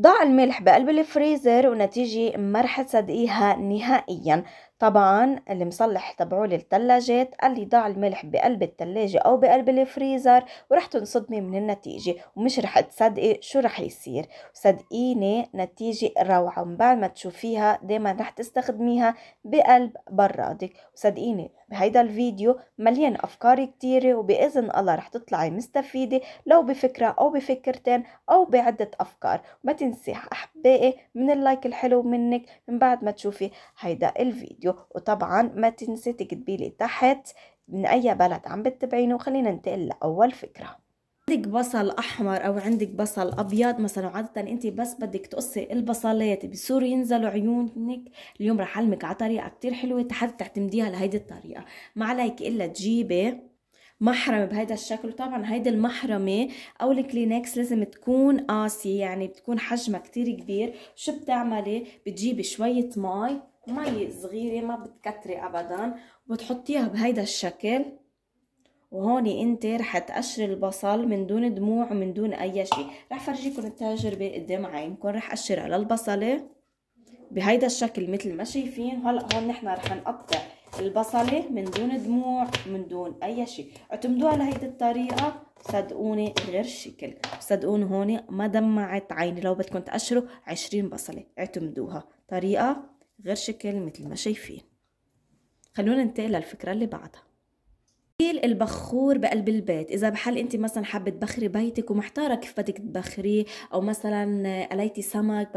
ضع الملح بقلب الفريزر ونتيجة ما رح تصدقيها نهائيا طبعا المصلح مصلح تبعولي الثلاجات قال لي ضع الملح بقلب الثلاجة أو بقلب الفريزر ورح تنصدمي من النتيجة ومش رح تصدقي شو رح يصير صدقيني نتيجة روعة ومن بعد ما تشوفيها دايما رح تستخدميها بقلب برادك وصدقيني بهيدا الفيديو مليان أفكار كتيرة وبإذن الله رح تطلعي مستفيدة لو بفكرة أو بفكرتين أو بعدة أفكار ما تنسي أحب باقي من اللايك الحلو منك من بعد ما تشوفي هيدا الفيديو وطبعا ما تنسي تكتبي لي تحت من اي بلد عم بتتبعيني وخلينا ننتقل لاول فكره عندك بصل احمر او عندك بصل ابيض مثلا عاده انت بس بدك تقصي البصلات بصيروا ينزلوا عيونك اليوم رح اعلمك على طريقه كتير حلوه حتى تعتمديها لهيدي الطريقه ما عليك الا تجيبي محرمة بهيدا الشكل وطبعا هيدي المحرمة او الكلينكس لازم تكون قاسية يعني بتكون حجمها كتير كبير شو بتعملي بتجيبي شوية مي مي صغيرة ما بتكتري ابدا وبتحطيها بهيدا الشكل وهون انت رح تقشري البصل من دون دموع ومن دون اي شيء رح فرجيكم التجربه قدام عينكم رح اقشرها للبصله بهيدا الشكل مثل ما شايفين هلا هون نحن رح نقطع البصله من دون دموع من دون اي شيء اعتمدوها على هيدي الطريقه صدقوني غير شكل صدقوني هون ما دمعت عيني لو بدكم تقشروا عشرين بصله اعتمدوها طريقه غير شكل مثل ما شايفين خلونا ننتقل للفكره اللي بعدها البخور بقلب البيت اذا بحال انت مثلا حابه تبخري بيتك ومحتاره كيف بدك تبخريه او مثلا قليتي سمك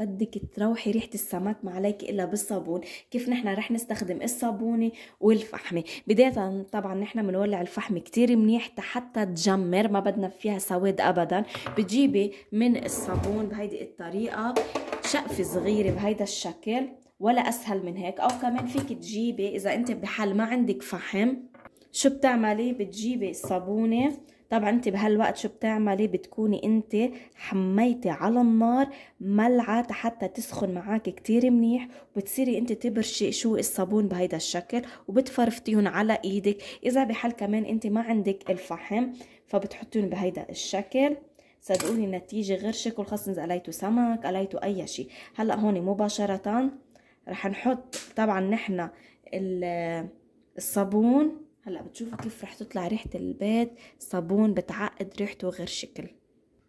بدك تروحي ريحه السمك ما عليك الا بالصابون كيف نحن رح نستخدم الصابونه والفحمه بدايه طبعا نحن بنولع الفحم كتير منيح حتى تجمر ما بدنا فيها سواد ابدا بتجيبي من الصابون بهيدي الطريقه شقفه صغيره بهيدا الشكل ولا اسهل من هيك او كمان فيك تجيبي اذا انت بحال ما عندك فحم شو بتعملي بتجيبي الصابونه طبعا انت بهالوقت شو بتعملي بتكوني انت حميتي على النار ملعقه حتى تسخن معاك كتير منيح وبتصيري انت تبرشي شو الصابون بهيدا الشكل وبتفرفتيهن على ايدك اذا بحال كمان انت ما عندك الفحم فبتحطيهم بهيدا الشكل صدقوني النتيجة غير شكل خاصة إذا قليتوا سمك قليتوا أي شيء هلأ هون مباشرة رح نحط طبعا نحن الصابون هلا بتشوفوا كيف رح تطلع ريحه البيت صابون بتعقد ريحته غير شكل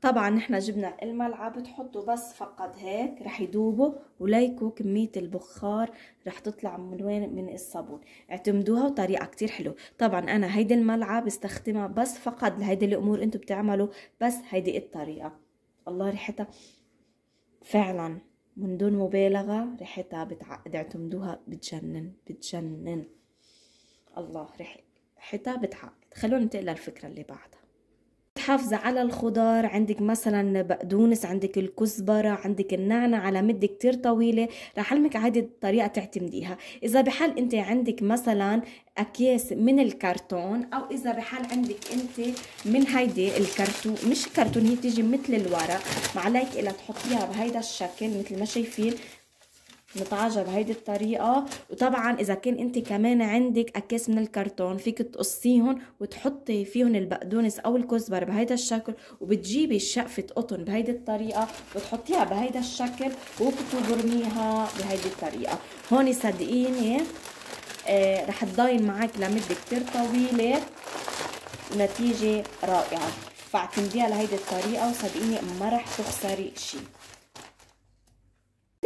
طبعا نحن جبنا الملعقه بتحطوا بس فقط هيك رح يدوبوا وليكوا كميه البخار رح تطلع من وين من الصابون اعتمدوها وطريقة كتير حلوه طبعا انا هيدي الملعقه بستخدمها بس فقط لهيدي الامور انتو بتعملوا بس هيدي الطريقه الله ريحتها فعلا من دون مبالغه ريحتها بتعقد اعتمدوها بتجنن بتجنن الله ريحتها حتى بتعقد خلونا ننتقل للفكرة اللي بعدها تحافظي على الخضار عندك مثلا بقدونس عندك الكزبرة عندك النعنع على مدة كتير طويلة رح علمك عادي الطريقة تعتمديها إذا بحال أنت عندك مثلا أكياس من الكرتون أو إذا بحال عندك أنت من هيدي الكرتون مش كرتون هي بتيجي مثل الورق ما عليك إلا تحطيها بهيدا الشكل مثل ما شايفين متعجه بهيدي الطريقة وطبعا إذا كان أنت كمان عندك أكياس من الكرتون فيك تقصيهم وتحطي فيهم البقدونس أو الكزبر بهيدا الشكل وبتجيبي شقفة قطن بهيدي الطريقة وتحطيها بهيدا الشكل وبتغرميها بهيدي الطريقة هون صدقيني آه رح تضاين معك لمدة كتير طويلة ونتيجة رائعة فاعتمديها لهيدي الطريقة وصدقيني ما رح تخسري شي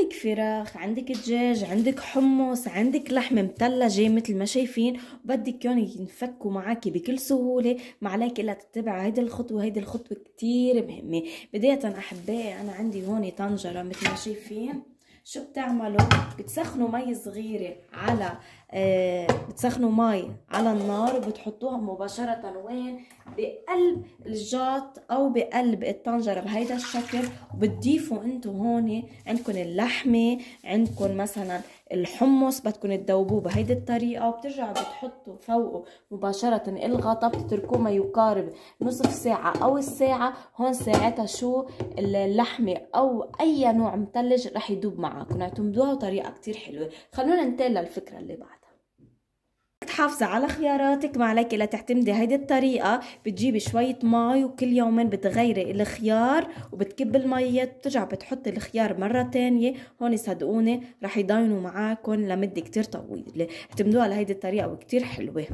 عندك فراخ عندك دجاج عندك حمص عندك لحمة مثلجة مثل ما شايفين بدك يوني ينفكوا معك بكل سهولة ما عليك إلا تتبع هيدي الخطوة هيدي الخطوة كتير مهمة بداية أحبائي أنا عندي هون طنجرة مثل ما شايفين شو بتعملوا بتسخنوا مي صغيرة على بتسخنوا مي على النار وبتحطوها مباشرة وين بقلب الجاط او بقلب الطنجرة بهيدا الشكل وبتضيفوا انتم هون عندكم اللحمة عندكم مثلا الحمص بدكم تذوبوه بهيدي الطريقة وبترجعوا بتحطوا فوقه مباشرة الغطا بتتركوه ما يقارب نصف ساعة او الساعة هون ساعتها شو اللحمة او اي نوع متلج رح يدوب معكم اعتمدوها وطريقة كتير حلوة خلونا ننتقل للفكرة اللي بعد تحافظي على خياراتك ما عليك الا تعتمدي هيدي الطريقه بتجيبي شويه مي وكل يومين بتغيري الخيار وبتكب المي بترجع بتحطي الخيار مره تانية هون صدقوني رح يضاينوا معاكم لمده كتير طويله اعتمدوا على هيدي الطريقه وكتير حلوه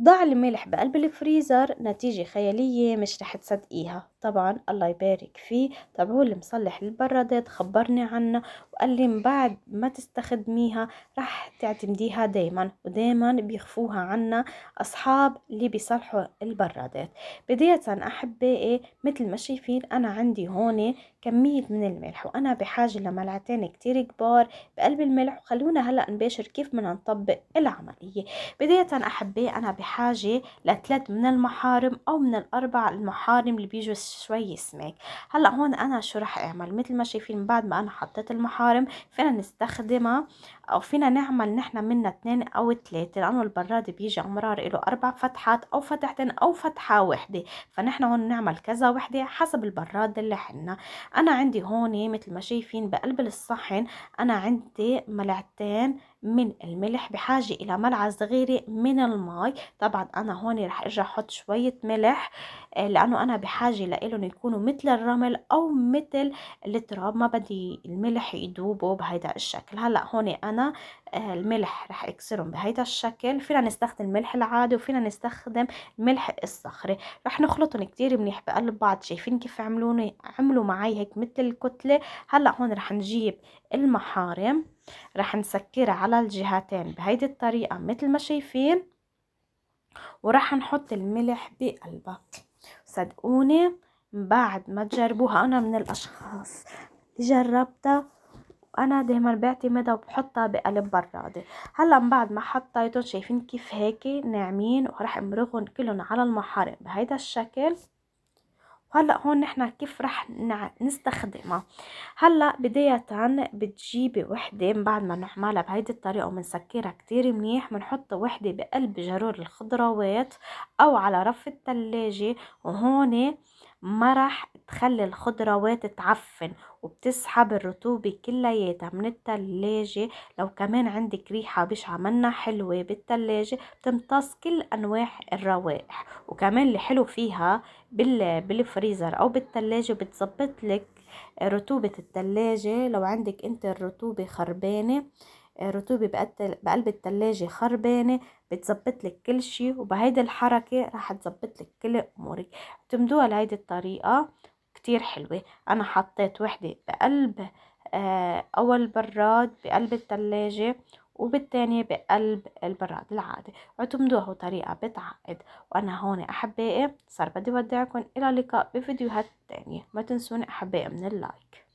ضع الملح بقلب الفريزر نتيجة خيالية مش رح تصدقيها طبعا الله يبارك فيه طبعا هو اللي مصلح البرادات خبرني عنه وقال لي من بعد ما تستخدميها راح تعتمديها دايما ودايما بيخفوها عنا اصحاب اللي بيصلحوا البرادات بداية احبائي مثل ما شايفين انا عندي هون كمية من الملح وانا بحاجة لملعتين كتير كبار بقلب الملح وخلونا هلأ نباشر كيف بدنا نطبق العملية بداية احبائي انا بحاجة لثلاث من المحارم او من الاربع المحارم اللي بيجوا شوي سماك هلا هون انا شو رح اعمل مثل ما شايفين بعد ما انا حطيت المحارم فينا نستخدمها او فينا نعمل نحن منها اثنين او ثلاثة لانه البراد بيجي امرار له اربع فتحات او فتحتين او فتحة واحدة فنحن هون نعمل كذا وحدة حسب البراد اللي حنا انا عندي هون مثل ما شايفين بقلب الصحن انا عندي ملعتين من الملح بحاجة إلى ملعقة صغيرة من الماء طبعا أنا هون رح أرجع أحط شوية ملح آه، لأنه أنا بحاجة لهم يكونوا مثل الرمل أو مثل التراب ما بدي الملح يدوبوا بهيدا الشكل هلأ هون أنا آه، الملح رح أكسرهم بهيدا الشكل فينا نستخدم الملح العادي وفينا نستخدم الملح الصخري رح نخلطهم كتير منيح بقلب بعض شايفين كيف عملوني عملوا معي هيك مثل الكتلة هلأ هون رح نجيب المحارم رح نسكرها على الجهتين بهيدي الطريقة مثل ما شايفين ورح نحط الملح بقلبها صدقوني بعد ما تجربوها انا من الاشخاص جربتها وانا دايما بعتمدها وبحطها بقلب برادة هلا بعد ما حطيتهم شايفين كيف هيك ناعمين وراح امرغهم كلهم على المحارق بهيدا الشكل هلا هون نحن كيف رح نستخدمها هلا بداية بتجيبي وحدة بعد ما نعملها بهيدي الطريقة ومنسكرها كتير منيح بنحط وحدة بقلب جرور الخضروات او على رف التلاجة وهون ما رح تخلي الخضروات تعفن وبتسحب الرطوبة كلياتها من التلاجة لو كمان عندك ريحة بشعة منا حلوة بالتلاجة بتمتص كل أنواع الروائح وكمان اللي حلو فيها بالفريزر أو بالتلاجة بتزبط لك رطوبة التلاجة لو عندك انت الرطوبة خربانة رطوبة بقلب التلاجة خربانة بتزبط لك كل شي وبهيدي الحركة رح تزبط لك كل امورك تمدوها لهيدي الطريقة كتير حلوة انا حطيت وحدة بقلب آه، اول براد بقلب التلاجة وبالتانية بقلب البراد العادي اعتمدوها طريقة بتعقد وانا هون احبائي صار بدي ودعكم الى لقاء بفيديوهات تانية ما تنسوني احبائي من اللايك